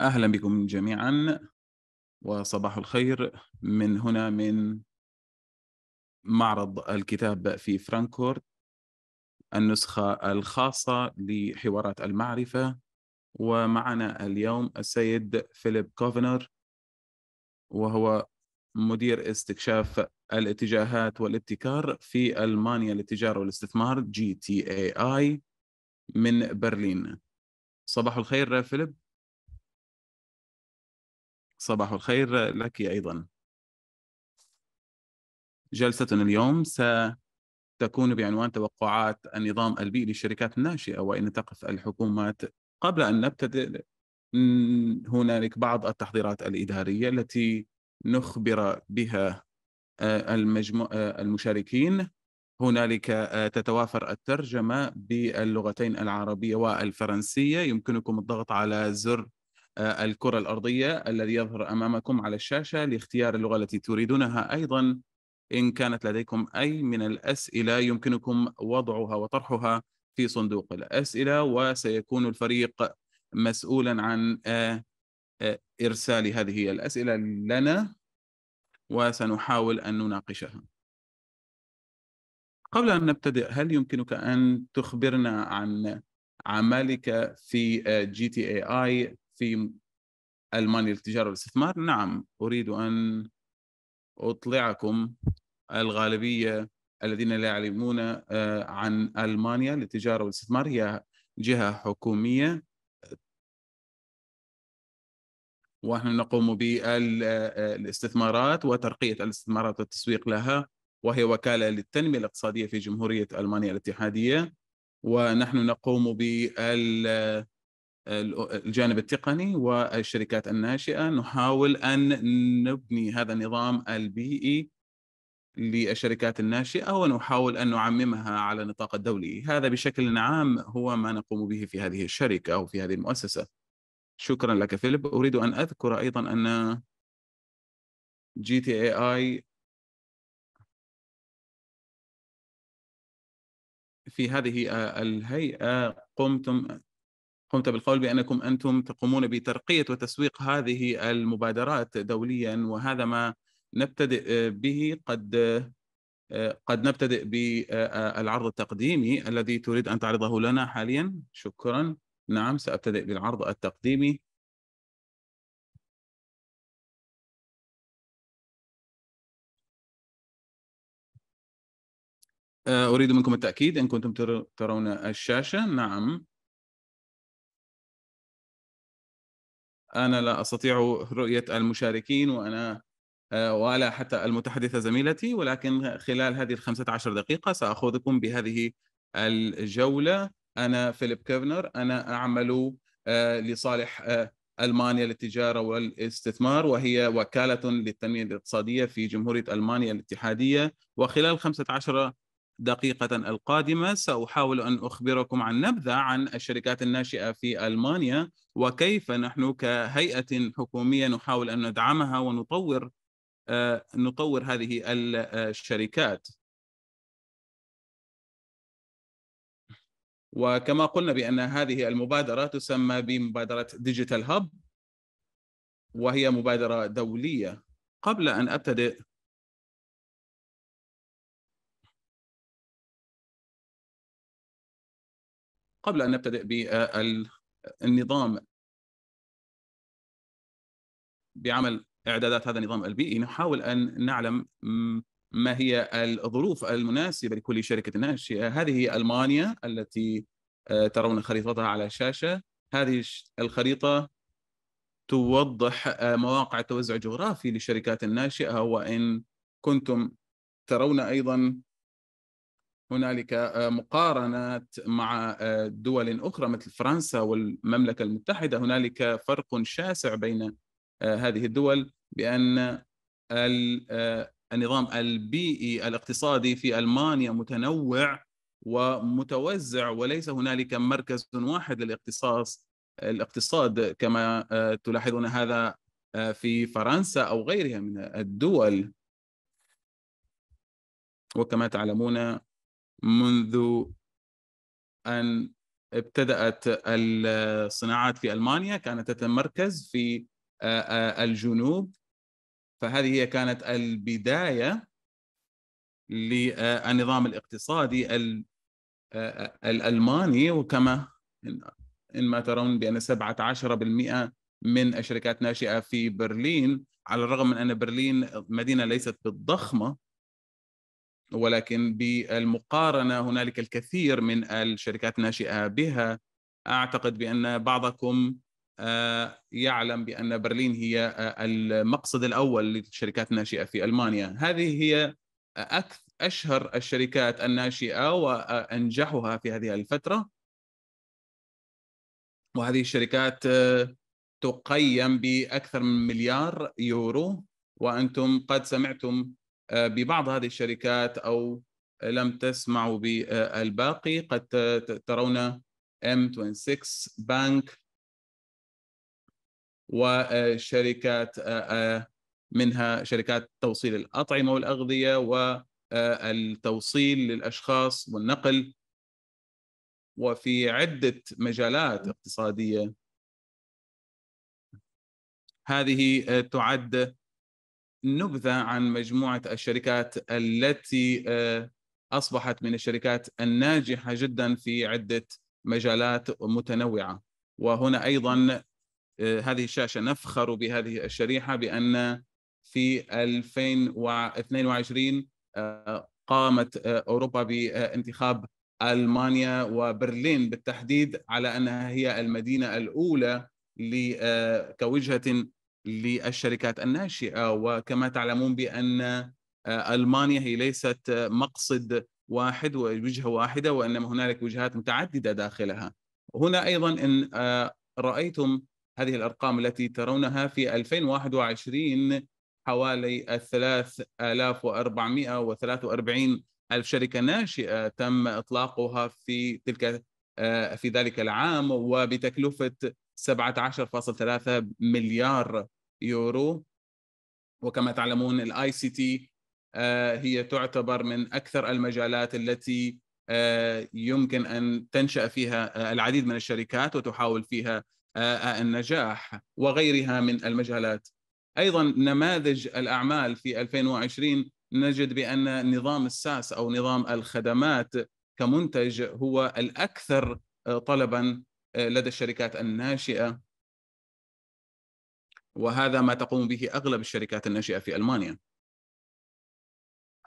اهلا بكم جميعا وصباح الخير من هنا من معرض الكتاب في فرانكفورت النسخه الخاصه لحوارات المعرفه ومعنا اليوم السيد فيليب كوفنر وهو مدير استكشاف الاتجاهات والابتكار في المانيا للتجاره والاستثمار جي تي اي اي من برلين صباح الخير فيليب صباح الخير لك أيضا جلستنا اليوم ستكون بعنوان توقعات النظام البيئي للشركات الناشئة وإن تقف الحكومات قبل أن نبتدئ هنالك بعض التحضيرات الإدارية التي نخبر بها آه، المجمو... آه، المشاركين هنالك آه، تتوافر الترجمة باللغتين العربية والفرنسية يمكنكم الضغط على زر الكرة الأرضية الذي يظهر أمامكم على الشاشة لاختيار اللغة التي تريدونها أيضا إن كانت لديكم أي من الأسئلة يمكنكم وضعها وطرحها في صندوق الأسئلة وسيكون الفريق مسؤولا عن آه، آه، إرسال هذه الأسئلة لنا وسنحاول أن نناقشها قبل أن نبتدئ هل يمكنك أن تخبرنا عن عملك في آه، جي تي إيه اي في المانيا للتجاره والاستثمار نعم اريد ان اطلعكم الغالبيه الذين لا يعلمون آه، عن المانيا للتجاره والاستثمار هي جهه حكوميه ونحن نقوم بالاستثمارات آه، وترقيه الاستثمارات والتسويق لها وهي وكاله للتنميه الاقتصاديه في جمهوريه المانيا الاتحاديه ونحن نقوم بال آه، الجانب التقني والشركات الناشئه نحاول ان نبني هذا النظام البيئي للشركات الناشئه ونحاول ان نعممها على النطاق الدولي، هذا بشكل عام هو ما نقوم به في هذه الشركه او في هذه المؤسسه. شكرا لك فيليب، اريد ان اذكر ايضا ان جي تي اي اي في هذه الهيئه قمتم قمت بالقول بانكم انتم تقومون بترقيه وتسويق هذه المبادرات دوليا وهذا ما نبتدئ آه، به قد آه، قد نبتدئ بالعرض التقديمي الذي تريد ان تعرضه لنا حاليا شكرا نعم سابتدئ بالعرض التقديمي آه، اريد منكم التاكيد ان كنتم ترون الشاشه نعم أنا لا أستطيع رؤية المشاركين وأنا آه، ولا حتى المتحدثة زميلتي ولكن خلال هذه ال 15 دقيقة سأخوضكم بهذه الجولة أنا فيليب كيفنر أنا أعمل آه، لصالح آه، ألمانيا للتجارة والاستثمار وهي وكالة للتنمية الاقتصادية في جمهورية ألمانيا الاتحادية وخلال 15 دقيقة القادمة سأحاول أن أخبركم عن نبذة عن الشركات الناشئة في ألمانيا وكيف نحن كهيئة حكومية نحاول أن ندعمها ونطور آه، نطور هذه الشركات وكما قلنا بأن هذه المبادرة تسمى بمبادرة ديجيتال هاب وهي مبادرة دولية قبل أن أبتدئ قبل أن نبتدئ بالنظام بعمل إعدادات هذا النظام البيئي نحاول أن نعلم ما هي الظروف المناسبة لكل شركة ناشئة هذه ألمانيا التي آه، ترون خريطتها على الشاشة هذه الخريطة توضح آه، مواقع التوزع الجغرافي للشركات الناشئة وإن كنتم ترون أيضا هنالك آه، مقارنات مع آه، دول اخرى مثل فرنسا والمملكه المتحده هنالك فرق شاسع بين آه، هذه الدول بان النظام البيئي الاقتصادي في المانيا متنوع ومتوزع وليس هنالك مركز واحد للاقتصاص الاقتصاد كما تلاحظون هذا في فرنسا او غيرها من الدول وكما تعلمون منذ أن ابتدأت الصناعات في ألمانيا كانت تتمركز في آه، آه، الجنوب فهذه هي كانت البداية للنظام الاقتصادي آه، الألماني وكما ان ما ترون بأن 17% من الشركات ناشئة في برلين على الرغم من أن برلين مدينة ليست بالضخمة ولكن بالمقارنه هنالك الكثير من الشركات الناشئه بها اعتقد بان بعضكم آه، يعلم بان برلين هي آه، المقصد الاول للشركات الناشئه في المانيا هذه هي اكثر اشهر الشركات الناشئه وانجحها في هذه الفتره وهذه الشركات آه، تقيم باكثر من مليار يورو وانتم قد سمعتم آه، ببعض هذه الشركات او آه، لم تسمعوا بالباقي قد ترون M26 بانك وشركات آه، منها شركات توصيل الأطعمة والأغذية والتوصيل للأشخاص والنقل وفي عدة مجالات اقتصادية هذه تعد نبذه عن مجموعه الشركات التي آه، اصبحت من الشركات الناجحه جدا في عده مجالات متنوعه وهنا ايضا آه، هذه الشاشه نفخر بهذه الشريحه بان في 2022 آه، قامت اوروبا بانتخاب المانيا وبرلين بالتحديد على انها هي المدينه الاولى كوجهه للشركات الناشئه وكما تعلمون بان آه، المانيا هي ليست آه، مقصد واحد ووجهه واحده وانما هنالك وجهات متعدده داخلها. هنا ايضا ان آه، رايتم هذه الارقام التي ترونها في 2021 حوالي 3443 ألف شركة ناشئة تم إطلاقها في تلك في ذلك العام وبتكلفة 17.3 مليار يورو وكما تعلمون الاي آه، سي تي هي تعتبر من اكثر المجالات التي آه، يمكن ان تنشا فيها آه، العديد من الشركات وتحاول فيها النجاح وغيرها من المجالات. ايضا نماذج الاعمال في 2020 نجد بان نظام الساس او نظام الخدمات كمنتج هو الاكثر طلبا لدى الشركات الناشئه وهذا ما تقوم به اغلب الشركات الناشئه في المانيا.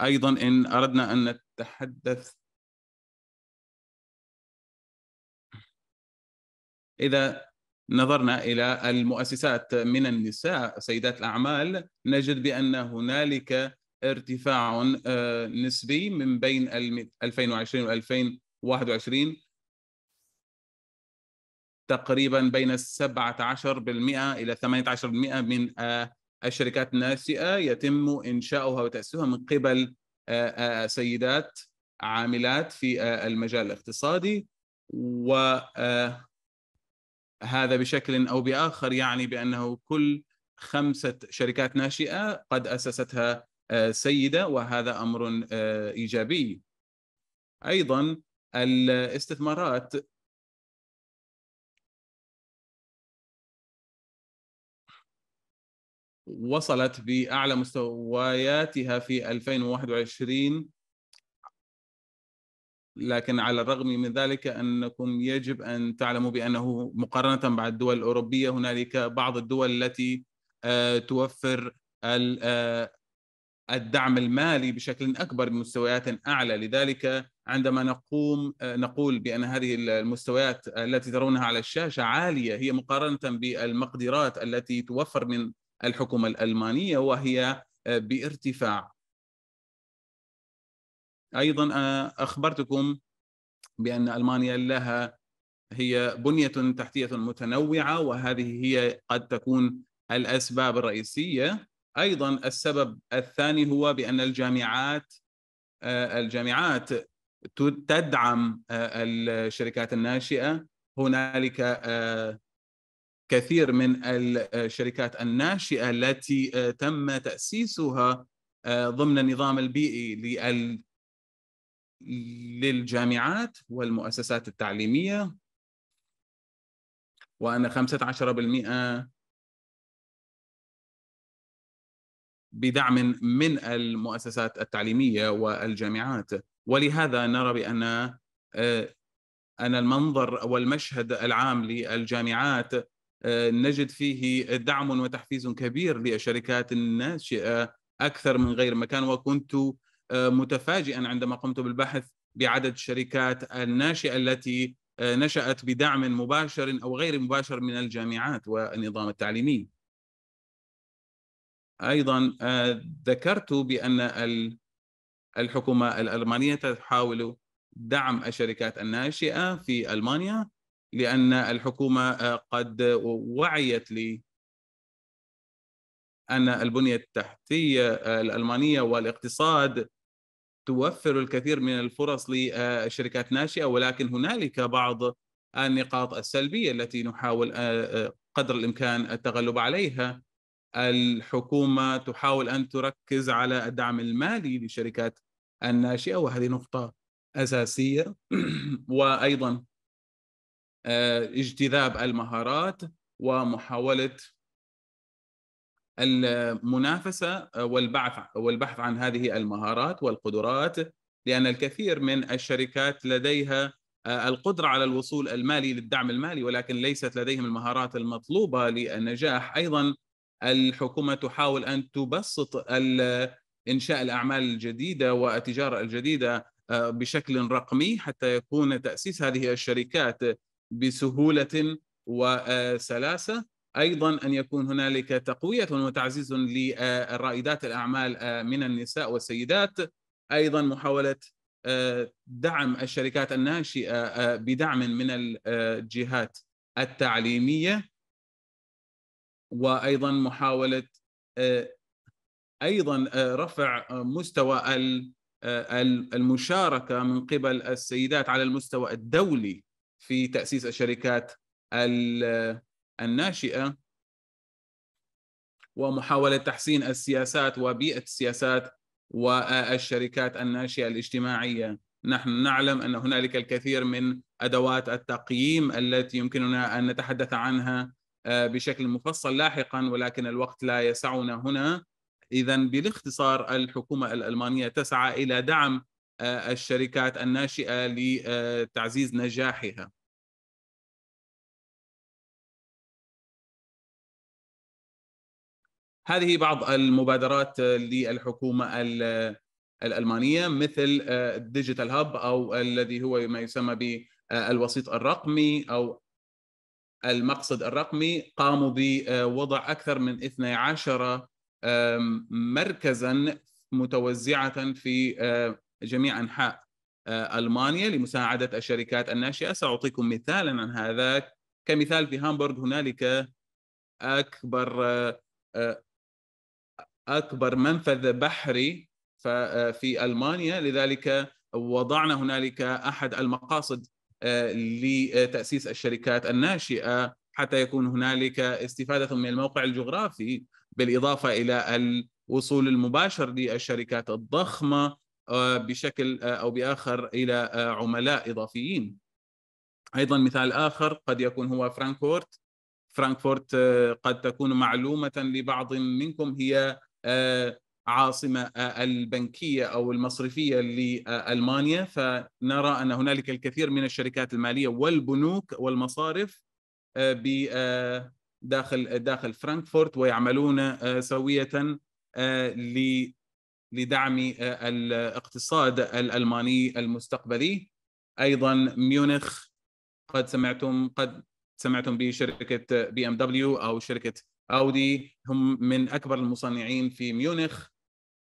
ايضا ان اردنا ان نتحدث اذا نظرنا الى المؤسسات من النساء سيدات الاعمال نجد بان هنالك ارتفاع آه، نسبي من بين 2020 و 2021 تقريبا بين 17% إلى 18% من آه، الشركات الناشئة يتم إنشاؤها وتأسيسها من قبل آه، آه، سيدات عاملات في المجال الاقتصادي وهذا بشكل أو بآخر يعني بأنه كل خمسة شركات ناشئة قد أسستها سيدة وهذا أمر إيجابي أيضا الاستثمارات وصلت بأعلى مستوياتها في 2021 لكن على الرغم من ذلك أنكم يجب أن تعلموا بأنه مقارنة مع الدول الأوروبية هنالك بعض الدول التي آه، توفر آه، الدعم المالي بشكل أكبر بمستويات أعلى لذلك عندما نقوم آه، نقول بأن هذه المستويات التي ترونها على الشاشة عالية هي مقارنة بالمقدرات التي توفر من الحكومة الألمانية وهي آه، بارتفاع أيضا آه، أخبرتكم بأن ألمانيا لها هي بنية تحتية متنوعة وهذه هي قد تكون الأسباب الرئيسية أيضا السبب الثاني هو بأن الجامعات آه، الجامعات تدعم الشركات الناشئة هنالك كثير من الشركات الناشئه التي آه، تم تاسيسها آه، ضمن النظام البيئي للجامعات والمؤسسات التعليميه وان 15% بدعم من المؤسسات التعليميه والجامعات ولهذا نرى بان آه، ان المنظر والمشهد العام للجامعات آه، نجد فيه دعم وتحفيز كبير للشركات الناشئه اكثر من غير مكان وكنت آه، متفاجئا عندما قمت بالبحث بعدد الشركات الناشئه التي آه، نشات بدعم مباشر او غير مباشر من الجامعات والنظام التعليمي. ايضا ذكرت بان الحكومه الالمانيه تحاول دعم الشركات الناشئه في المانيا لأن الحكومة آه، قد وعيت لي أن البنية التحتية آه، الألمانية والاقتصاد توفر الكثير من الفرص لشركات ناشئة ولكن هنالك بعض النقاط السلبية التي نحاول آه، قدر الإمكان التغلب عليها الحكومة تحاول أن تركز على الدعم المالي لشركات الناشئة وهذه نقطة أساسية وأيضا آه، اجتذاب المهارات ومحاوله المنافسه آه، والبحث والبحث عن هذه المهارات والقدرات لان الكثير من الشركات لديها آه، القدره على الوصول المالي للدعم المالي ولكن ليست لديهم المهارات المطلوبه للنجاح ايضا الحكومه تحاول ان تبسط انشاء الاعمال الجديده والتجاره الجديده بشكل رقمي حتى يكون تاسيس هذه الشركات بسهوله وسلاسه ايضا ان يكون هنالك تقويه وتعزيز لرائدات الاعمال من النساء والسيدات ايضا محاوله آه، دعم الشركات الناشئه آه، بدعم من الجهات التعليميه وايضا محاوله آه، ايضا رفع مستوى المشاركه من قبل السيدات على المستوى الدولي في تاسيس الشركات الناشئه ومحاوله تحسين السياسات وبيئه السياسات والشركات الناشئه الاجتماعيه نحن نعلم ان هنالك الكثير من ادوات التقييم التي يمكننا ان نتحدث عنها آه، بشكل مفصل لاحقا ولكن الوقت لا يسعنا هنا اذا بالاختصار الحكومه الالمانيه تسعى الى دعم الشركات الناشئه لتعزيز نجاحها هذه بعض المبادرات للحكومه الالمانيه مثل الديجيتال آه، هاب او الذي هو ما يسمى بالوسيط الرقمي او المقصد الرقمي قاموا بوضع اكثر من 12 مركزا متوزعه في آه، جميع انحاء آه، المانيا لمساعده الشركات الناشئه ساعطيكم مثالا عن هذا كمثال في هامبورغ هنالك اكبر آه، آه، اكبر منفذ بحري في المانيا لذلك وضعنا هنالك احد المقاصد لتاسيس الشركات الناشئه حتى يكون هنالك استفاده من الموقع الجغرافي بالاضافه الى الوصول المباشر للشركات الضخمه آه، بشكل آه، او باخر الى آه، عملاء اضافيين. ايضا مثال اخر قد يكون هو فرانكفورت. فرانكفورت قد تكون معلومه لبعض منكم هي عاصمه البنكيه او المصرفيه لالمانيا فنرى ان هنالك الكثير من الشركات الماليه والبنوك والمصارف داخل داخل فرانكفورت ويعملون سويه لدعم آه، الاقتصاد الالماني المستقبلي ايضا ميونخ قد سمعتم قد سمعتم بشركه بي ام دبليو او شركه اودي هم من اكبر المصنعين في ميونخ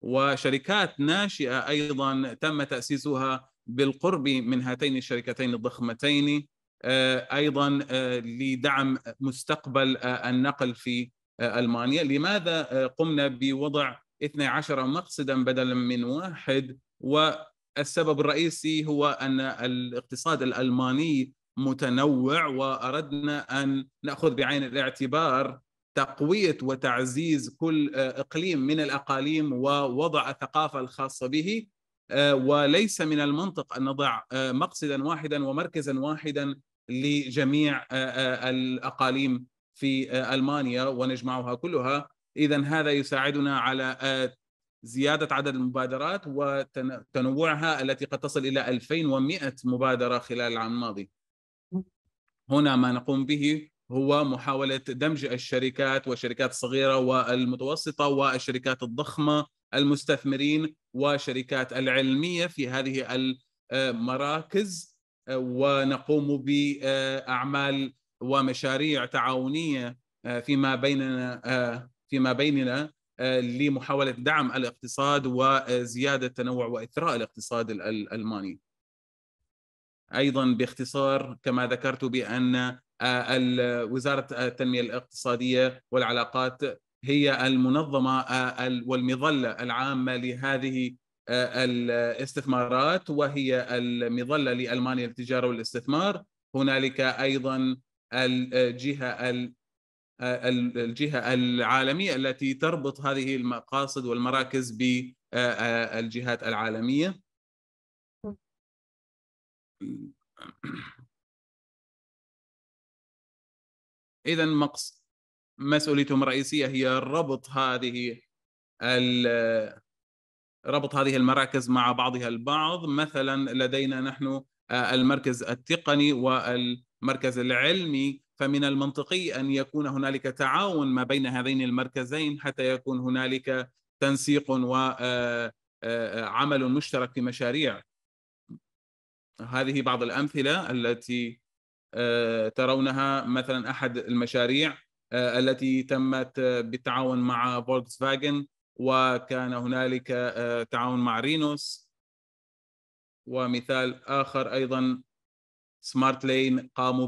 وشركات ناشئه ايضا تم تاسيسها بالقرب من هاتين الشركتين الضخمتين آه، ايضا آه، لدعم مستقبل النقل في المانيا لماذا قمنا بوضع 12 مقصدا بدلا من واحد والسبب الرئيسي هو أن الاقتصاد الألماني متنوع وأردنا أن نأخذ بعين الاعتبار تقوية وتعزيز كل آه، إقليم من الأقاليم ووضع الثقافة الخاصة به آه، وليس من المنطق أن نضع آه، مقصدا واحدا ومركزا واحدا لجميع الأقاليم في ألمانيا ونجمعها كلها اذا هذا يساعدنا على آه، زيادة عدد المبادرات وتنوعها التي قد تصل إلى 2100 مبادرة خلال العام الماضي هنا ما نقوم به هو محاولة دمج الشركات والشركات الصغيرة والمتوسطة والشركات الضخمة المستثمرين وشركات العلمية في هذه المراكز ونقوم بأعمال ومشاريع تعاونية فيما بيننا آه، فيما بيننا آه، لمحاوله دعم الاقتصاد وزياده تنوع واثراء الاقتصاد الالماني. ايضا باختصار كما ذكرت بان آه، وزاره التنميه الاقتصاديه والعلاقات هي المنظمه آه، والمظله العامه لهذه الاستثمارات وهي المظله لالمانيا للتجاره والاستثمار هنالك ايضا الجهه آه، الجهه العالميه التي تربط هذه المقاصد والمراكز بالجهات آه، آه، العالميه اذا مقص مسؤوليتهم الرئيسيه هي ربط هذه ربط هذه المراكز مع بعضها البعض مثلا لدينا نحن المركز التقني والمركز العلمي فمن المنطقي ان يكون هنالك تعاون ما بين هذين المركزين حتى يكون هنالك تنسيق وعمل آه، آه، مشترك في مشاريع هذه بعض الامثله التي آه، ترونها مثلا احد المشاريع التي تمت بالتعاون مع فولكس فاجن وكان هنالك تعاون مع رينوس ومثال اخر ايضا سمارت لين قاموا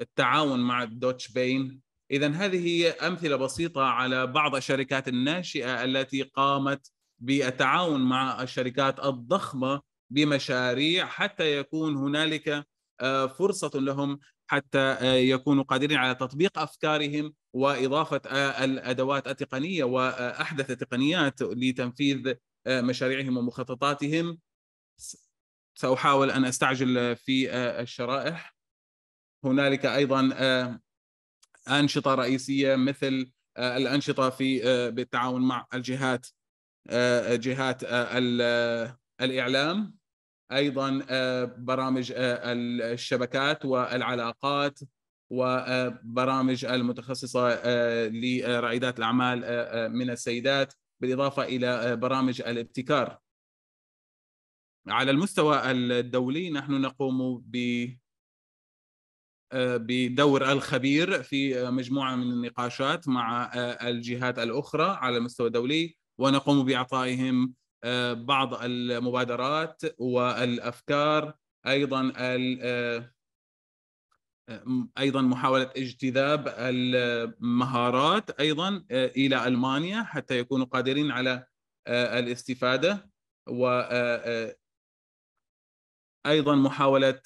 التعاون مع الدوتش بين اذا هذه هي امثله بسيطه على بعض الشركات الناشئه التي قامت بالتعاون مع الشركات الضخمه بمشاريع حتى يكون هنالك آه، فرصه لهم حتى آه، يكونوا قادرين على تطبيق افكارهم واضافه آه، الادوات التقنيه واحدث التقنيات لتنفيذ مشاريعهم ومخططاتهم ساحاول ان استعجل في الشرائح هنالك ايضا آه، انشطه رئيسيه مثل آه، الانشطه في آه، بالتعاون مع الجهات جهات الاعلام ايضا برامج الشبكات والعلاقات وبرامج المتخصصه لرائدات الاعمال من السيدات بالاضافه الى برامج الابتكار على المستوى الدولي نحن نقوم ب بدور الخبير في مجموعه من النقاشات مع الجهات الاخرى على المستوى الدولي ونقوم باعطائهم آه، بعض المبادرات والافكار ايضا آه، ايضا محاوله اجتذاب المهارات ايضا آه، الى المانيا حتى يكونوا قادرين على الاستفاده و ايضا محاوله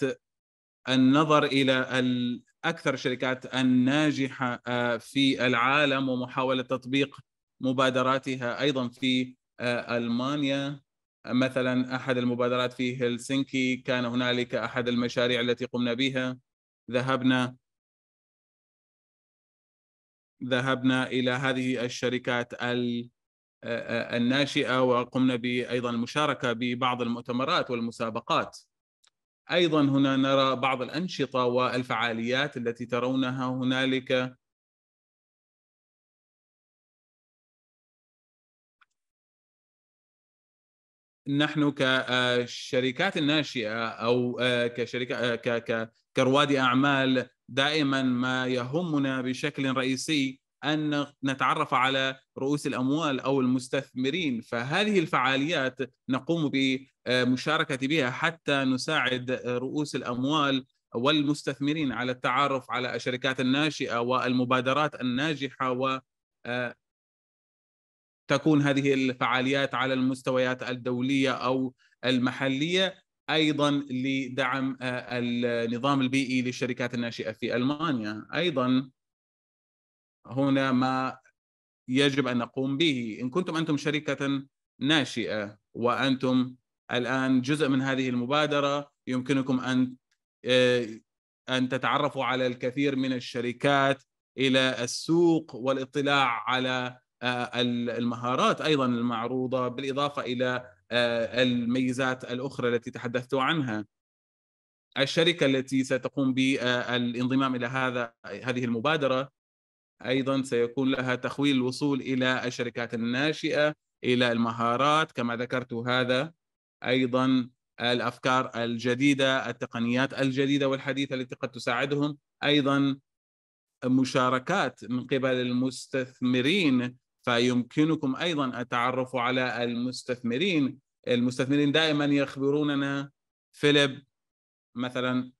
النظر الى اكثر الشركات الناجحه آه، في العالم ومحاوله تطبيق مبادراتها ايضا في آه، المانيا مثلا احد المبادرات في هلسنكي كان هنالك احد المشاريع التي قمنا بها ذهبنا ذهبنا الى هذه الشركات آه، الناشئه وقمنا بايضا المشاركه ببعض المؤتمرات والمسابقات ايضا هنا نرى بعض الانشطه والفعاليات التي ترونها هنالك نحن كشركات الناشئه او كشركه كرواد اعمال دائما ما يهمنا بشكل رئيسي ان نتعرف على رؤوس الاموال او المستثمرين فهذه الفعاليات نقوم بمشاركه بها حتى نساعد رؤوس الاموال والمستثمرين على التعرف على الشركات الناشئه والمبادرات الناجحه و آه، تكون هذه الفعاليات على المستويات الدوليه او المحليه ايضا لدعم آه، النظام البيئي للشركات الناشئه في المانيا ايضا هنا ما يجب ان نقوم به ان كنتم انتم شركه ناشئه وانتم الان جزء من هذه المبادره يمكنكم ان آه، ان تتعرفوا على الكثير من الشركات الى السوق والاطلاع على آه، المهارات ايضا المعروضه بالاضافه الى آه، الميزات الاخرى التي تحدثت عنها. الشركه التي ستقوم بالانضمام الى هذا هذه المبادره ايضا سيكون لها تخويل الوصول الى الشركات الناشئه الى المهارات كما ذكرت هذا ايضا الافكار الجديده التقنيات الجديده والحديثه التي قد تساعدهم ايضا مشاركات من قبل المستثمرين فيمكنكم ايضا التعرف على المستثمرين المستثمرين دائما يخبروننا فيليب مثلا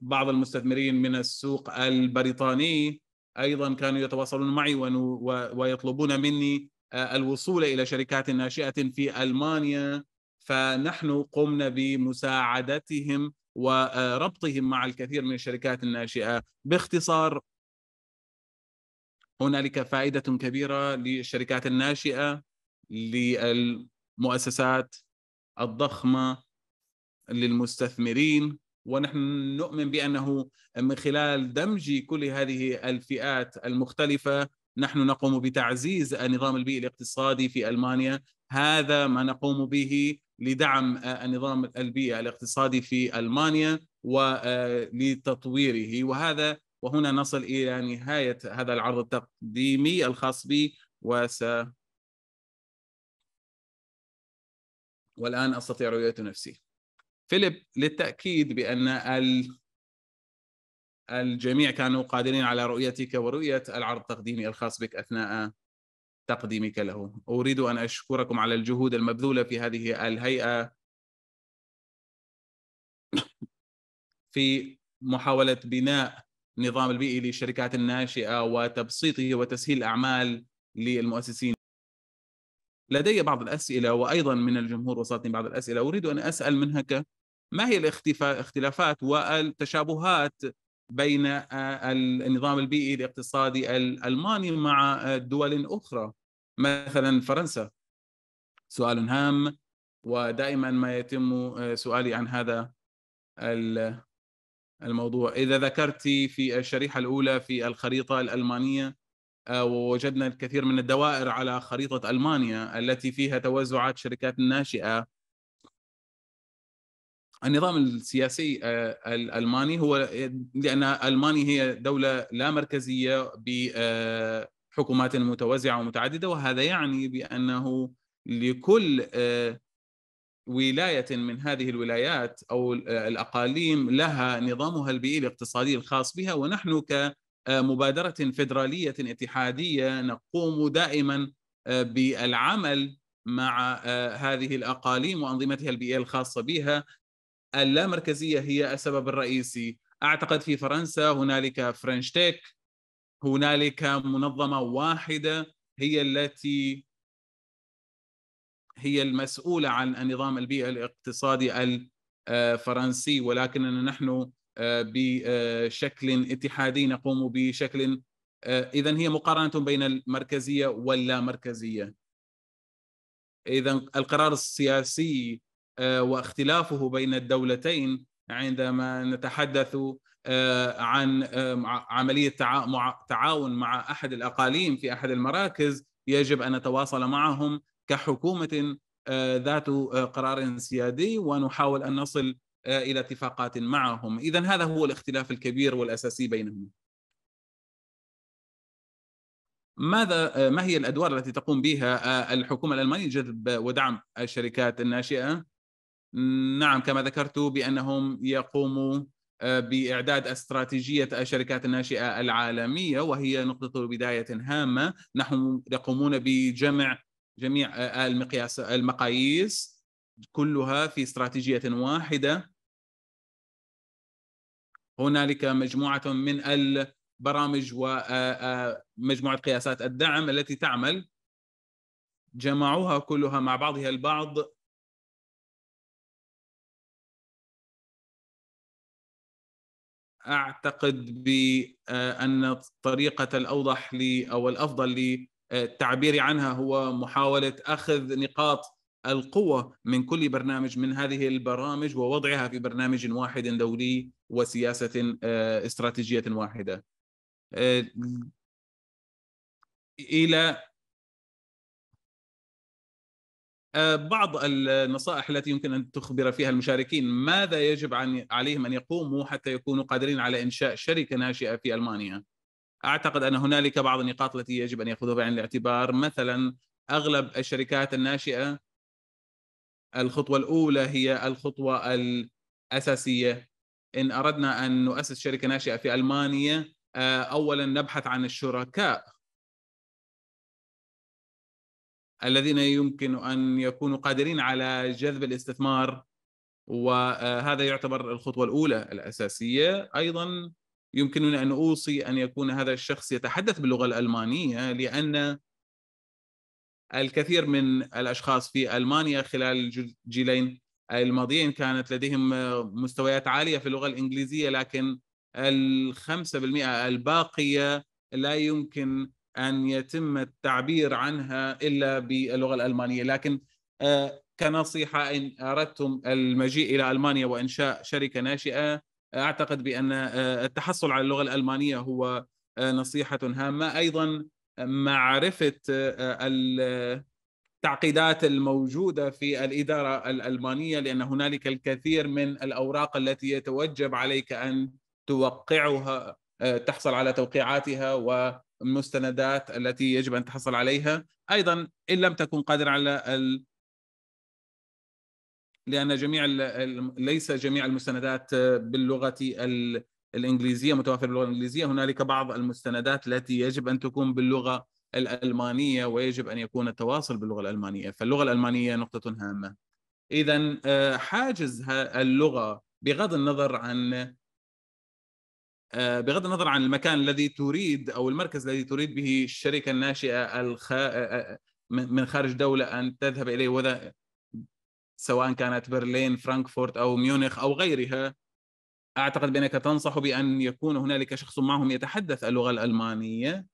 بعض المستثمرين من السوق البريطاني ايضا كانوا يتواصلون معي ويطلبون مني آه، الوصول الى شركات ناشئه في المانيا فنحن قمنا بمساعدتهم وربطهم آه، مع الكثير من الشركات الناشئه باختصار هنالك فائده كبيره للشركات الناشئه للمؤسسات الضخمه للمستثمرين ونحن نؤمن بانه من خلال دمج كل هذه الفئات المختلفه نحن نقوم بتعزيز النظام البيئي الاقتصادي في المانيا هذا ما نقوم به لدعم النظام البيئي الاقتصادي في المانيا ولتطويره آه، وهذا وهنا نصل الى نهايه هذا العرض التقديمي الخاص بي وس والان استطيع رؤيه نفسي فيليب للتأكيد بأن الجميع كانوا قادرين على رؤيتك ورؤية العرض التقديمي الخاص بك أثناء تقديمك له أريد أن أشكركم على الجهود المبذولة في هذه الهيئة في محاولة بناء نظام البيئي للشركات الناشئة وتبسيطه وتسهيل الأعمال للمؤسسين لدي بعض الأسئلة وأيضا من الجمهور وصلتني بعض الأسئلة أريد أن أسأل منهك ما هي الاختلافات والتشابهات بين آه، النظام البيئي الاقتصادي الألماني مع دول أخرى مثلا فرنسا سؤال هام ودائما ما يتم آه، سؤالي عن هذا الموضوع إذا ذكرت في الشريحة الأولى في الخريطة الألمانية آه، ووجدنا الكثير من الدوائر على خريطة ألمانيا التي فيها توزعات شركات الناشئة النظام السياسي آه، الألماني هو لأن ألمانيا هي دولة لا مركزية بحكومات آه، متوزعة ومتعددة وهذا يعني بأنه لكل ولاية من هذه الولايات أو الأقاليم لها نظامها البيئي الاقتصادي الخاص بها ونحن ك آه، مبادرة فيدرالية اتحادية نقوم دائما آه، بالعمل مع آه، هذه الأقاليم وأنظمتها البيئية الخاصة بها اللامركزية هي السبب الرئيسي أعتقد في فرنسا هنالك فرنش تيك هنالك منظمة واحدة هي التي هي المسؤولة عن النظام البيئي الاقتصادي الفرنسي ولكننا نحن بشكل اتحادي نقوم بشكل آه، اذا هي مقارنه بين المركزيه واللا مركزيه اذا القرار السياسي آه، واختلافه بين الدولتين عندما نتحدث آه، عن عمليه تعاون مع احد الاقاليم في احد المراكز يجب ان نتواصل معهم كحكومه ذات قرار سيادي ونحاول ان نصل الى اتفاقات معهم اذا هذا هو الاختلاف الكبير والاساسي بينهم ماذا ما هي الادوار التي تقوم بها آه، الحكومه الالمانيه لجذب ودعم الشركات الناشئه؟ نعم كما ذكرت بانهم يقوموا آه، باعداد استراتيجيه الشركات الناشئه العالميه وهي نقطه بدايه هامه نحن يقومون بجمع جميع آه، المقياس المقاييس كلها في استراتيجيه واحده هنالك مجموعة من البرامج ومجموعة قياسات الدعم التي تعمل جمعوها كلها مع بعضها البعض اعتقد بان الطريقه الاوضح لي او الافضل للتعبير عنها هو محاوله اخذ نقاط القوه من كل برنامج من هذه البرامج ووضعها في برنامج واحد دولي وسياسه آه، استراتيجيه واحده آه، الى آه، بعض النصائح التي يمكن ان تخبر فيها المشاركين ماذا يجب عن عليهم ان يقوموا حتى يكونوا قادرين على انشاء شركه ناشئه في المانيا اعتقد ان هنالك بعض النقاط التي يجب ان ياخذوها بعين الاعتبار مثلا اغلب الشركات الناشئه الخطوه الاولى هي الخطوه الاساسيه إن أردنا أن نؤسس شركة ناشئة في ألمانيا آه، أولا نبحث عن الشركاء الذين يمكن أن يكونوا قادرين على جذب الاستثمار وهذا آه، يعتبر الخطوة الأولى الأساسية أيضا يمكنني أن أوصي أن يكون هذا الشخص يتحدث باللغة الألمانية لأن الكثير من الأشخاص في ألمانيا خلال جيلين الماضيين كانت لديهم آه، مستويات عاليه في اللغه الانجليزيه لكن الخمسة بالمئة الباقية لا يمكن أن يتم التعبير عنها إلا باللغة الألمانية لكن آه، كنصيحة إن أردتم المجيء إلى ألمانيا وإنشاء شركة ناشئة أعتقد بأن آه، التحصل على اللغة الألمانية هو نصيحة هامة أيضا معرفة التعقيدات الموجوده في الاداره الالمانيه لان هنالك الكثير من الاوراق التي يتوجب عليك ان توقعها آه، تحصل على توقيعاتها والمستندات التي يجب ان تحصل عليها ايضا ان لم تكن قادر على ال... لان جميع ال... ليس جميع المستندات آه، باللغه ال... الانجليزيه متوافره باللغه الانجليزيه هنالك بعض المستندات التي يجب ان تكون باللغه الالمانيه ويجب ان يكون التواصل باللغه الالمانيه، فاللغه الالمانيه نقطه هامه. اذا آه، حاجز اللغه بغض النظر عن آه، بغض النظر عن المكان الذي تريد او المركز الذي تريد به الشركه الناشئه الخ... آه، من خارج دوله ان تذهب اليه وذا سواء كانت برلين، فرانكفورت او ميونخ او غيرها اعتقد بانك تنصح بان يكون هنالك شخص معهم يتحدث اللغه الالمانيه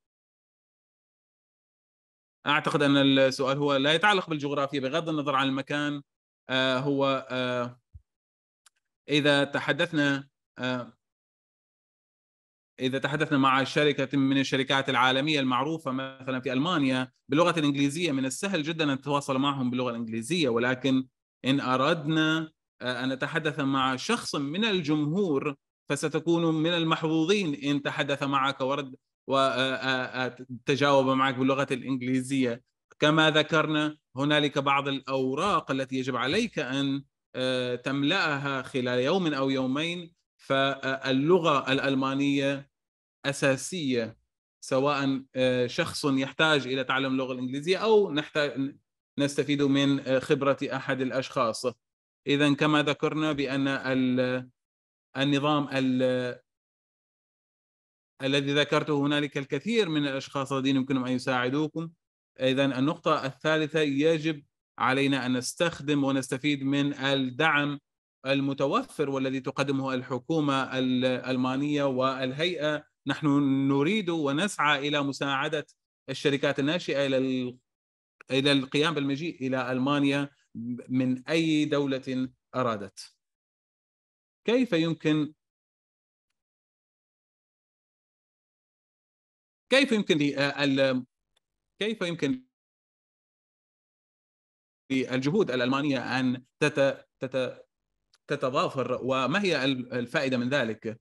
اعتقد ان السؤال هو لا يتعلق بالجغرافيا بغض النظر عن المكان آه، هو آه، اذا تحدثنا آه، اذا تحدثنا مع شركه من الشركات العالميه المعروفه مثلا في المانيا باللغه الانجليزيه من السهل جدا ان نتواصل معهم باللغه الانجليزيه ولكن ان اردنا ان نتحدث مع شخص من الجمهور فستكون من المحظوظين ان تحدث معك ورد وتجاوب معك باللغه الانجليزيه كما ذكرنا هنالك بعض الاوراق التي يجب عليك ان آه، تملاها خلال يوم او يومين فاللغه الالمانيه اساسيه سواء آه، شخص يحتاج الى تعلم اللغه الانجليزيه او نحتاج نستفيد من آه، خبره احد الاشخاص اذا كما ذكرنا بان النظام الذي ذكرته هنالك الكثير من الاشخاص الذين يمكنهم ان يساعدوكم اذا النقطه الثالثه يجب علينا ان نستخدم ونستفيد من الدعم المتوفر والذي تقدمه الحكومه الالمانيه والهيئه نحن نريد ونسعى الى مساعده الشركات الناشئه الى الى القيام بالمجيء الى المانيا من اي دوله ارادت. كيف يمكن كيف يمكن لي آه، كيف يمكن للجهود الالمانيه ان تت تت تتضافر وما هي الفائده من ذلك؟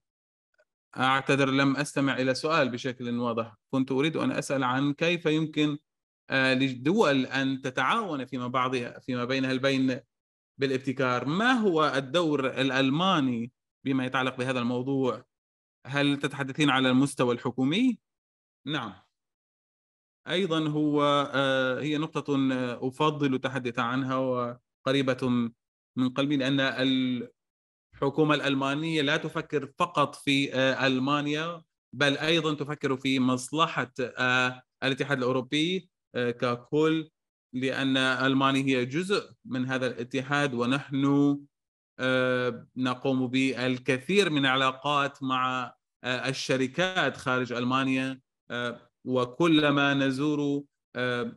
اعتذر لم استمع الى سؤال بشكل واضح، كنت اريد ان اسال عن كيف يمكن للدول آه، ان تتعاون فيما بعضها فيما بينها البين بالابتكار، ما هو الدور الالماني بما يتعلق بهذا الموضوع؟ هل تتحدثين على المستوى الحكومي نعم ايضا هو آه، هي نقطه آه، افضل التحدث عنها وقريبه من قلبي لان الحكومه الالمانيه لا تفكر فقط في آه، المانيا بل ايضا تفكر في مصلحه الاتحاد الاوروبي ككل لان المانيا هي جزء من هذا الاتحاد ونحن نقوم بالكثير من العلاقات مع الشركات خارج المانيا آه، وكلما نزور آه،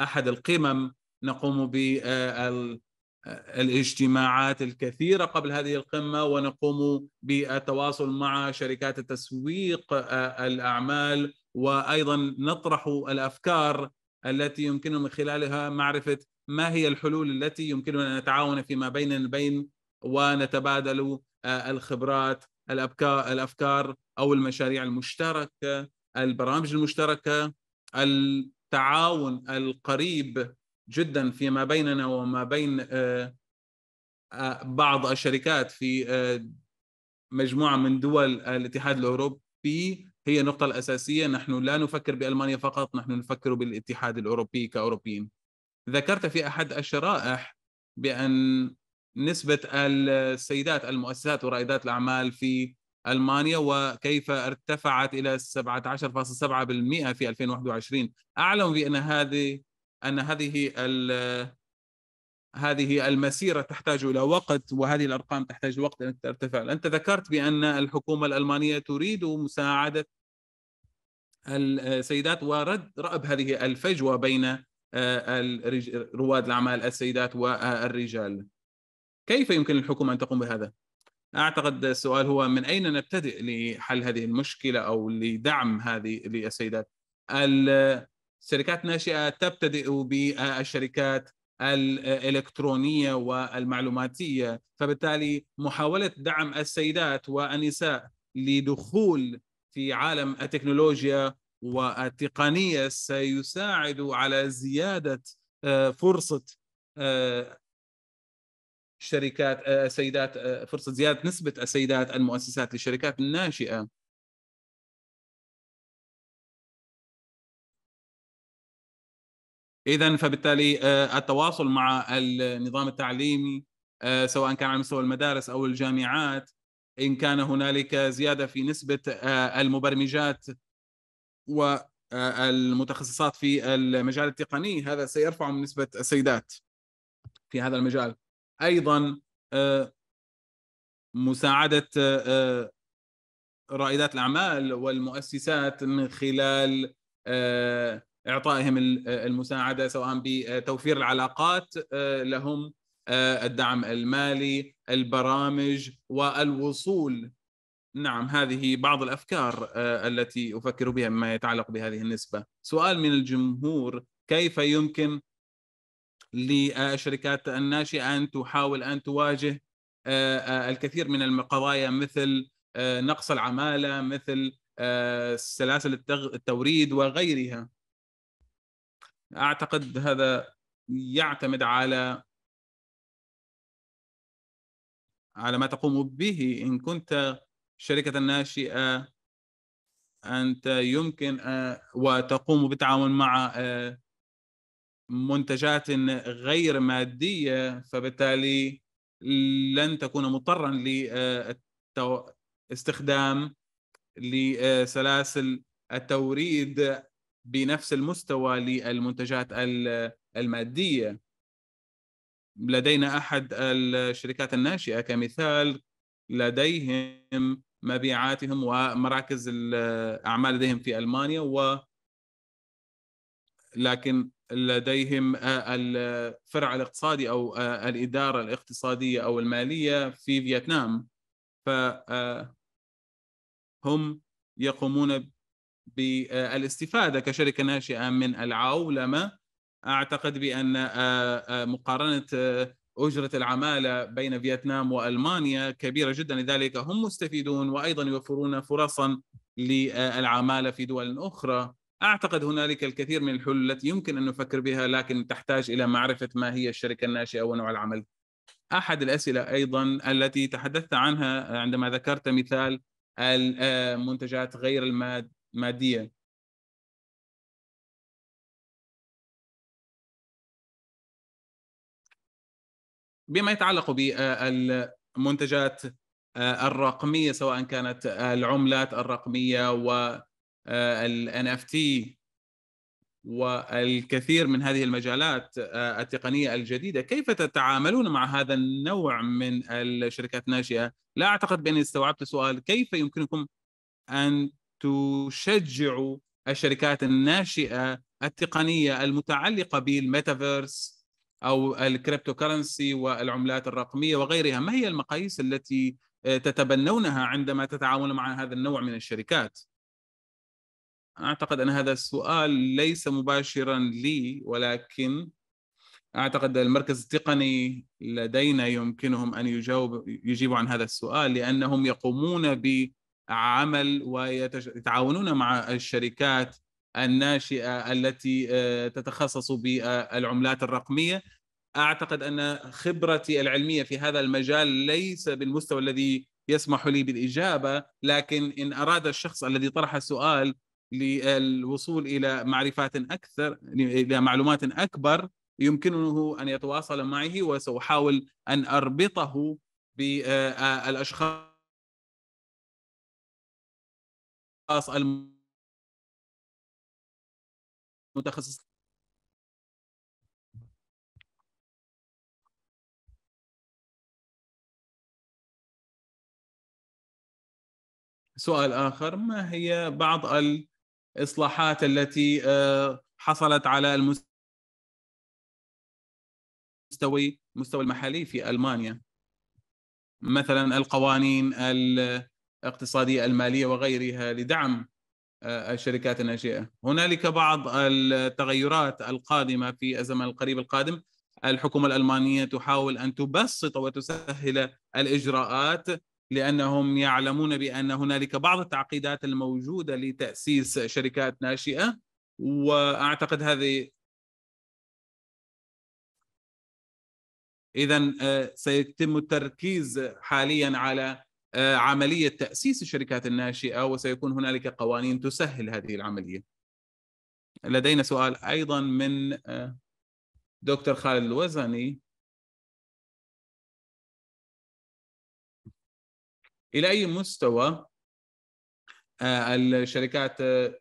احد القمم نقوم بالاجتماعات الكثيره قبل هذه القمه ونقوم بالتواصل مع شركات التسويق آه، الاعمال وايضا نطرح الافكار التي يمكننا من خلالها معرفه ما هي الحلول التي يمكننا ان نتعاون فيما بيننا البين ونتبادل الخبرات الافكار او المشاريع المشتركه البرامج المشتركه التعاون القريب جدا فيما بيننا وما بين آه، آه، بعض الشركات في آه، مجموعه من دول الاتحاد الاوروبي هي النقطه الاساسيه نحن لا نفكر بالمانيا فقط نحن نفكر بالاتحاد الاوروبي كاوروبيين ذكرت في احد الشرائح بان نسبه السيدات المؤسسات ورائدات الاعمال في المانيا وكيف ارتفعت الى 17.7% في 2021 اعلم بان هذه ان هذه هذه المسيره تحتاج الى وقت وهذه الارقام تحتاج وقت ان ترتفع انت ذكرت بان الحكومه الالمانيه تريد مساعده السيدات ورد رأب هذه الفجوه بين آه، رواد الاعمال السيدات والرجال كيف يمكن للحكومه ان تقوم بهذا اعتقد السؤال هو من اين نبتدئ لحل هذه المشكله او لدعم هذه السيدات الشركات الناشئه تبتدئ بالشركات الالكترونيه والمعلوماتيه فبالتالي محاوله دعم السيدات والنساء لدخول في عالم التكنولوجيا والتقنيه سيساعد على زياده آه، فرصه آه، شركات آه، سيدات آه، فرصه زياده نسبه السيدات المؤسسات للشركات الناشئه اذا فبالتالي آه، التواصل مع النظام التعليمي سواء كان على مستوى المدارس او الجامعات ان كان هنالك زياده في نسبه المبرمجات والمتخصصات في المجال التقني هذا سيرفع من نسبه السيدات في هذا المجال ايضا آه، مساعده آه، آه، رائدات الاعمال والمؤسسات من خلال اعطائهم المساعده سواء بتوفير العلاقات لهم الدعم المالي البرامج والوصول نعم هذه بعض الافكار التي افكر بها مما يتعلق بهذه النسبه سؤال من الجمهور كيف يمكن للشركات الناشئه ان تحاول ان تواجه آه، آه، الكثير من القضايا مثل آه، نقص العماله مثل سلاسل التوريد وغيرها اعتقد هذا يعتمد على على ما تقوم به ان كنت شركه ناشئه انت يمكن وتقوم بالتعاون مع منتجات غير ماديه فبالتالي لن تكون مضطرا لاستخدام لسلاسل التوريد بنفس المستوى للمنتجات الماديه لدينا احد الشركات الناشئه كمثال لديهم مبيعاتهم ومراكز الاعمال لديهم في المانيا و لكن لديهم آه، الفرع الاقتصادي او آه، الاداره الاقتصاديه او الماليه في فيتنام فهم آه، يقومون بالاستفاده كشركه ناشئه من العولمه اعتقد بان مقارنه اجره العماله بين فيتنام والمانيا كبيره جدا لذلك هم مستفيدون وايضا يوفرون فرصا للعماله في دول اخرى اعتقد هنالك الكثير من الحلول التي يمكن ان نفكر بها لكن تحتاج الى معرفه ما هي الشركه الناشئه ونوع العمل. احد الاسئله ايضا التي تحدثت عنها عندما ذكرت مثال المنتجات غير الماديه. بما يتعلق بالمنتجات الرقميه سواء كانت العملات الرقميه و آه، ال NFT والكثير من هذه المجالات آه، التقنيه الجديده، كيف تتعاملون مع هذا النوع من الشركات الناشئه؟ لا اعتقد باني استوعبت السؤال، كيف يمكنكم ان تشجعوا الشركات الناشئه التقنيه المتعلقه بالميتافيرس او الكريبتو كرنسي والعملات الرقميه وغيرها، ما هي المقاييس التي آه، تتبنونها عندما تتعاملون مع هذا النوع من الشركات؟ اعتقد ان هذا السؤال ليس مباشرا لي ولكن اعتقد المركز التقني لدينا يمكنهم ان يجاوب يجيبوا عن هذا السؤال لانهم يقومون بعمل ويتعاونون مع الشركات الناشئه التي آه، تتخصص بالعملات الرقميه اعتقد ان خبرتي العلميه في هذا المجال ليس بالمستوى الذي يسمح لي بالاجابه لكن ان اراد الشخص الذي طرح السؤال للوصول الى معرفات اكثر الى معلومات اكبر يمكنه ان يتواصل معي وساحاول ان اربطه بالاشخاص المتخصصين سؤال آخر ما هي بعض ال الاصلاحات التي آه، حصلت على المستوى المستوى المحلي في المانيا مثلا القوانين الاقتصاديه الماليه وغيرها لدعم آه، الشركات الناشئه هنالك بعض التغيرات القادمه في الزمن القريب القادم الحكومه الالمانيه تحاول ان تبسط وتسهل الاجراءات لانهم يعلمون بان هنالك بعض التعقيدات الموجوده لتاسيس شركات ناشئه واعتقد هذه اذا آه، سيتم التركيز حاليا على آه، عمليه تاسيس الشركات الناشئه وسيكون هنالك قوانين تسهل هذه العمليه. لدينا سؤال ايضا من آه، دكتور خالد الوزني الى اي مستوى آه، الشركات آه،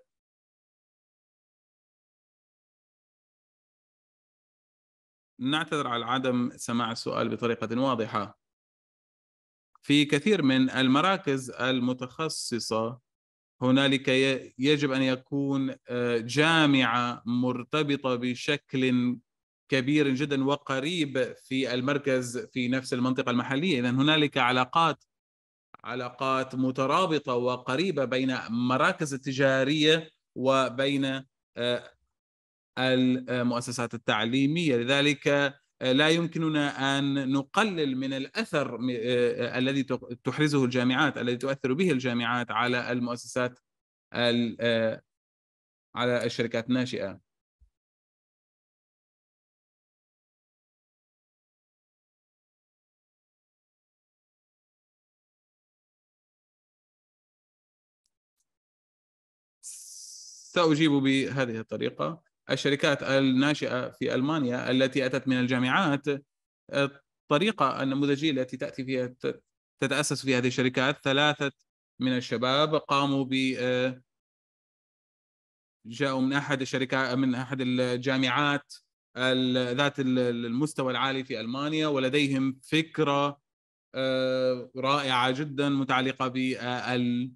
نعتذر على عدم سماع السؤال بطريقه واضحه في كثير من المراكز المتخصصه هنالك يجب ان يكون آه، جامعه مرتبطه بشكل كبير جدا وقريب في المركز في نفس المنطقه المحليه اذا هنالك علاقات علاقات مترابطه وقريبه بين مراكز التجاريه وبين آه، المؤسسات التعليميه لذلك آه، لا يمكننا ان نقلل من الاثر آه، الذي تحرزه الجامعات الذي تؤثر به الجامعات على المؤسسات على الشركات الناشئه سأجيب بهذه الطريقة الشركات الناشئة في ألمانيا التي أتت من الجامعات الطريقة النموذجية التي تأتي فيها تتأسس في هذه الشركات ثلاثة من الشباب قاموا ب جاءوا من أحد الشركات من أحد الجامعات ذات المستوى العالي في ألمانيا ولديهم فكرة رائعة جدا متعلقة بال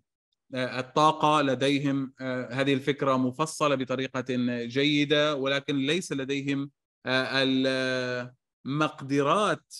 آه، الطاقة لديهم آه، هذه الفكرة مفصلة بطريقة جيدة ولكن ليس لديهم آه، المقدرات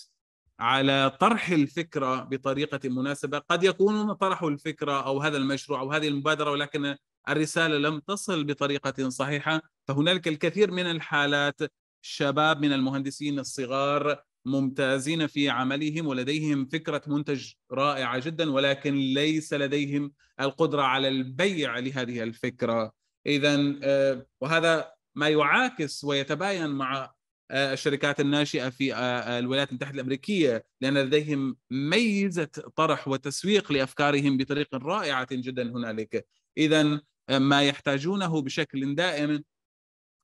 على طرح الفكرة بطريقة مناسبة قد يكونون طرحوا الفكرة أو هذا المشروع أو هذه المبادرة ولكن الرسالة لم تصل بطريقة صحيحة فهنالك الكثير من الحالات شباب من المهندسين الصغار ممتازين في عملهم ولديهم فكره منتج رائعه جدا ولكن ليس لديهم القدره على البيع لهذه الفكره اذا آه، وهذا ما يعاكس ويتباين مع آه، الشركات الناشئه في آه، الولايات المتحده الامريكيه لان لديهم ميزه طرح وتسويق لافكارهم بطريقه رائعه جدا هنالك اذا ما يحتاجونه بشكل دائم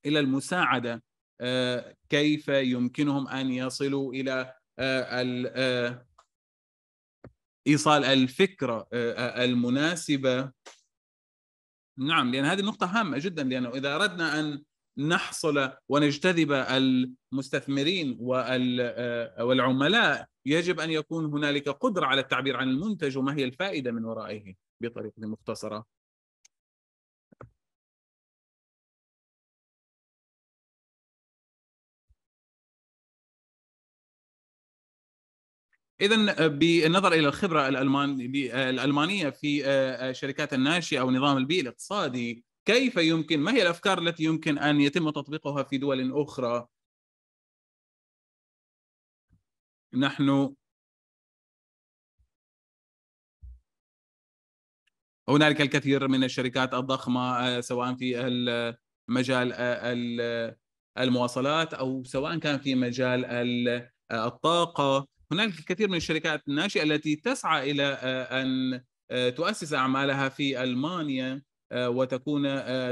الى المساعده آه، كيف يمكنهم ان يصلوا الى آه، آه، ايصال الفكره المناسبه نعم لان هذه النقطه هامه جدا لانه اذا اردنا ان نحصل ونجتذب المستثمرين والعملاء يجب ان يكون هنالك قدره على التعبير عن المنتج وما هي الفائده من ورائه بطريقه مختصره اذا آه، بالنظر الى الخبره الالمان آه، الالمانيه في الشركات آه، الناشئه او نظام البيئه الاقتصادي كيف يمكن ما هي الافكار التي يمكن ان يتم تطبيقها في دول اخرى نحن هنالك الكثير من الشركات الضخمه سواء في مجال المواصلات او سواء كان في مجال الطاقه هناك الكثير من الشركات الناشئه التي تسعى الى آه، ان آه، تؤسس اعمالها في المانيا آه، وتكون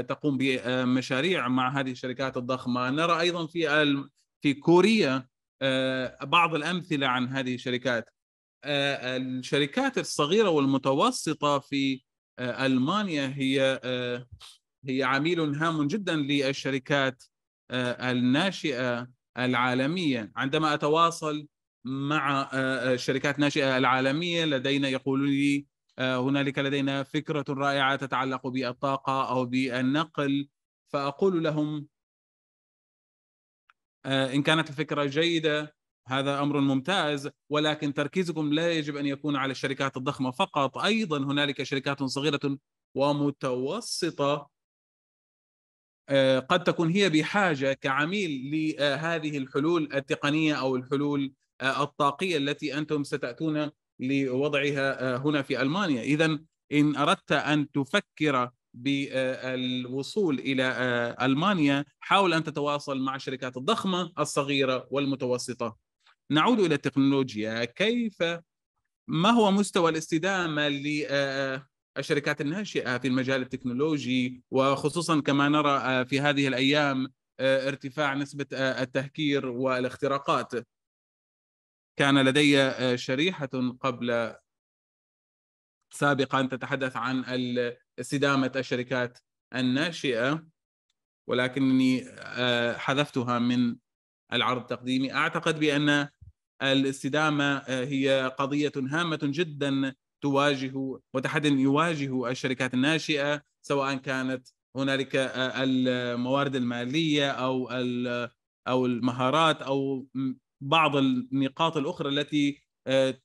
تقوم بمشاريع مع هذه الشركات الضخمه نرى ايضا في في كوريا بعض الامثله عن هذه الشركات الشركات الصغيره والمتوسطه في المانيا هي هي عميل هام جدا للشركات الناشئه العالميه عندما اتواصل مع الشركات آه، آه، الناشئه العالميه لدينا يقولون لي آه، هنالك لدينا فكره رائعه تتعلق بالطاقه او بالنقل فاقول لهم ان كانت الفكره جيده هذا امر ممتاز ولكن تركيزكم لا يجب ان يكون على الشركات الضخمه فقط ايضا هنالك شركات صغيره ومتوسطه قد تكون هي بحاجه كعميل لهذه الحلول التقنيه او الحلول آه، الطاقيه التي انتم ستاتون لوضعها آه، هنا في المانيا اذا ان اردت ان تفكر بالوصول الى آه، المانيا حاول ان تتواصل مع الشركات الضخمه الصغيره والمتوسطه نعود الى التكنولوجيا كيف ما هو مستوى الاستدامه للشركات الناشئه في المجال التكنولوجي وخصوصا كما نرى في هذه الايام ارتفاع نسبه التهكير والاختراقات كان لدي آه، شريحة قبل سابقا تتحدث عن استدامة الشركات الناشئة ولكنني آه، حذفتها من العرض التقديمي أعتقد بأن الاستدامة آه، هي قضية هامة جدا تواجه وتحد يواجه الشركات الناشئة سواء كانت هنالك الموارد المالية أو أو المهارات أو بعض النقاط الاخرى التي آه،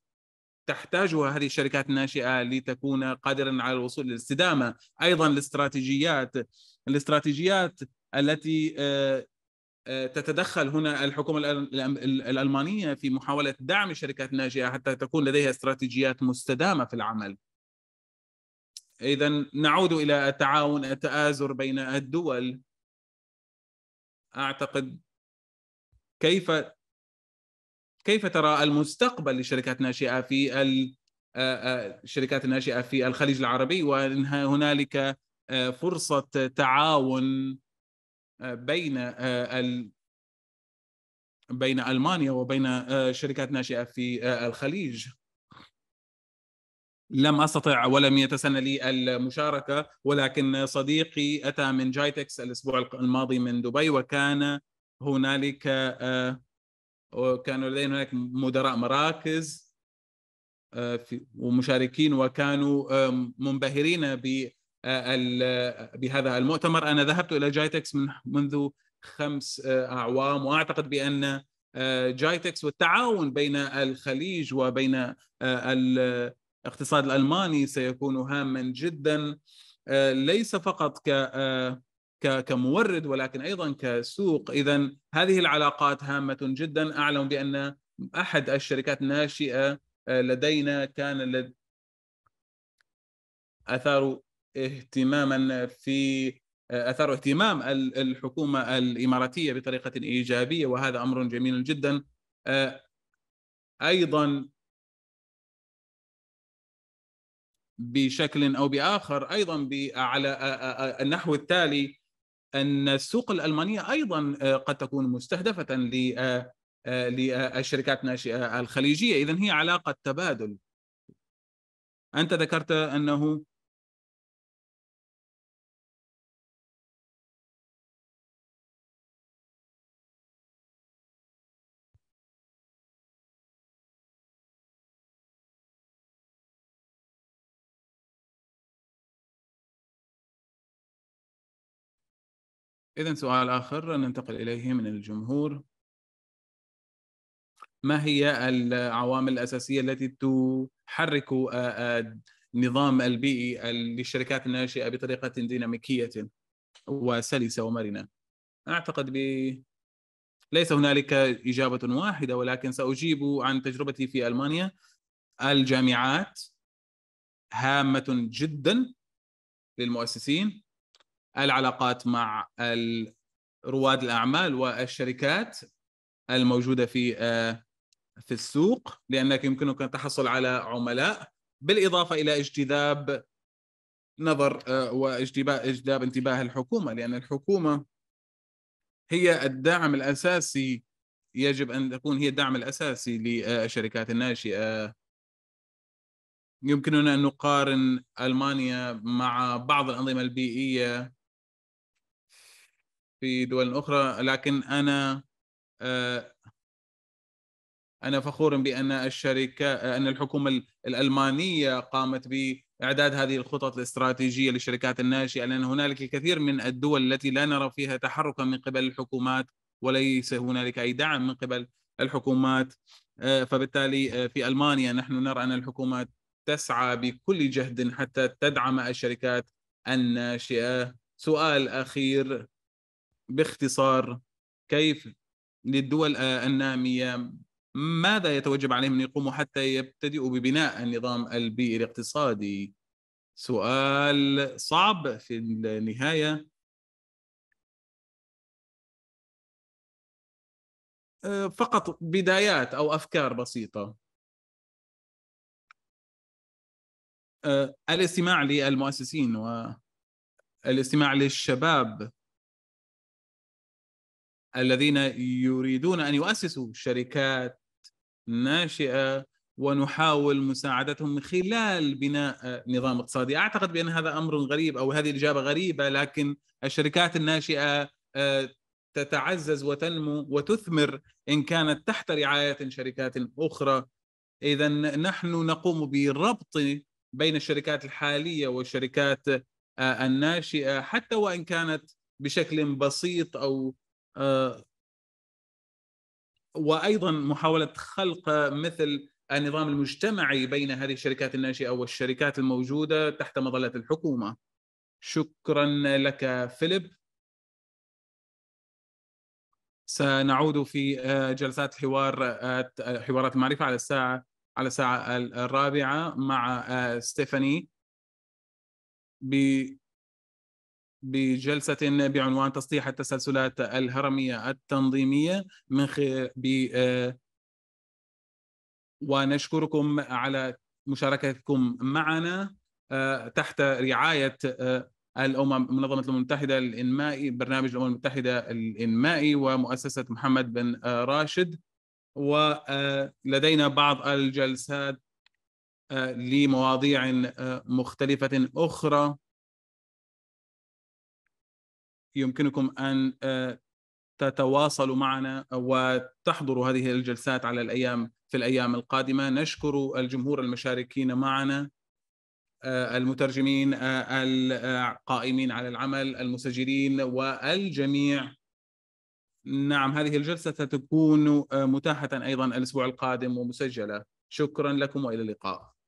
تحتاجها هذه الشركات الناشئه لتكون قادرا على الوصول للاستدامه، ايضا الاستراتيجيات الاستراتيجيات التي آه، آه، تتدخل هنا الحكومه الالمانيه في محاوله دعم الشركات الناشئه حتى تكون لديها استراتيجيات مستدامه في العمل. اذا نعود الى التعاون التآزر بين الدول. اعتقد كيف كيف ترى المستقبل للشركات الناشئه في الشركات الناشئه في الخليج العربي وان هنالك فرصه تعاون بين بين المانيا وبين شركات ناشئه في الخليج لم استطع ولم يتسنى لي المشاركه ولكن صديقي اتى من جايتكس الاسبوع الماضي من دبي وكان هنالك وكانوا لدينا هناك مدراء مراكز آه، ومشاركين وكانوا منبهرين آه، بهذا المؤتمر أنا ذهبت إلى جايتكس من منذ خمس آه، أعوام وأعتقد بأن جايتكس والتعاون بين الخليج وبين الاقتصاد الألماني سيكون هاما جدا ليس فقط ك كمورد ولكن ايضا كسوق اذا هذه العلاقات هامه جدا اعلم بان احد الشركات الناشئه آه، لدينا كان لد... اثار اهتماما في آه، اثار اهتمام الحكومه الاماراتيه بطريقه ايجابيه وهذا امر جميل جدا آه، ايضا بشكل او باخر ايضا على النحو التالي ان السوق الالمانيه ايضا آه، قد تكون مستهدفه للشركات آه، آه، الناشئه الخليجيه، اذا هي علاقه تبادل. انت ذكرت انه إذا سؤال آخر ننتقل إليه من الجمهور ما هي العوامل الأساسية التي تحرك النظام آه، آه، البيئي e للشركات الناشئة بطريقة ديناميكية وسلسة ومرنة أعتقد ب... ليس هنالك إجابة واحدة ولكن سأجيب عن تجربتي في ألمانيا الجامعات هامة جدا للمؤسسين العلاقات مع رواد الاعمال والشركات الموجوده في آه، في السوق لانك يمكنك ان تحصل على عملاء بالاضافه الى اجتذاب نظر آه، واجتذاب انتباه الحكومه لان الحكومه هي الدعم الاساسي يجب ان تكون هي الدعم الاساسي للشركات الناشئه يمكننا ان نقارن المانيا مع بعض الانظمه البيئيه في دول أخرى لكن أنا آه، أنا فخور بأن الشركة أن الحكومة الألمانية قامت بإعداد هذه الخطط الاستراتيجية للشركات الناشئة لأن هنالك الكثير من الدول التي لا نرى فيها تحركا من قبل الحكومات وليس هنالك أي دعم من قبل الحكومات آه، فبالتالي آه، في ألمانيا نحن نرى أن الحكومات تسعى بكل جهد حتى تدعم الشركات الناشئة سؤال أخير باختصار كيف للدول آه، الناميه ماذا يتوجب عليهم ان يقوموا حتى يبتدئوا ببناء النظام البيئي الاقتصادي؟ سؤال صعب في النهايه آه، فقط بدايات او افكار بسيطه آه، الاستماع للمؤسسين والاستماع للشباب الذين يريدون ان يؤسسوا شركات ناشئه ونحاول مساعدتهم من خلال بناء نظام اقتصادي اعتقد بان هذا امر غريب او هذه الاجابه غريبه لكن الشركات الناشئه آه، تتعزز وتنمو وتثمر ان كانت تحت رعايه شركات اخرى اذا نحن نقوم بربط بين الشركات الحاليه والشركات آه، الناشئه حتى وان كانت بشكل بسيط او آه، وايضا محاوله خلق مثل النظام المجتمعي بين هذه الشركات الناشئه والشركات الموجوده تحت مظله الحكومه. شكرا لك فيليب. سنعود في آه، جلسات حوار آه، حوارات المعرفه على الساعه على الساعه الرابعه مع ستيفاني ب بجلسة بعنوان تسطيح التسلسلات الهرمية التنظيمية من خلال آه، ونشكركم على مشاركتكم معنا آه، تحت رعاية آه، الأمم منظمة الأمم المتحدة الإنمائي برنامج الأمم المتحدة الإنمائي ومؤسسة محمد بن راشد ولدينا بعض الجلسات لمواضيع مختلفة أخرى يمكنكم أن آه، تتواصلوا معنا وتحضروا هذه الجلسات على الأيام في الأيام القادمة نشكر الجمهور المشاركين معنا آه، المترجمين آه، القائمين على العمل المسجلين والجميع نعم هذه الجلسة ستكون متاحة أيضا الأسبوع القادم ومسجلة شكرا لكم وإلى اللقاء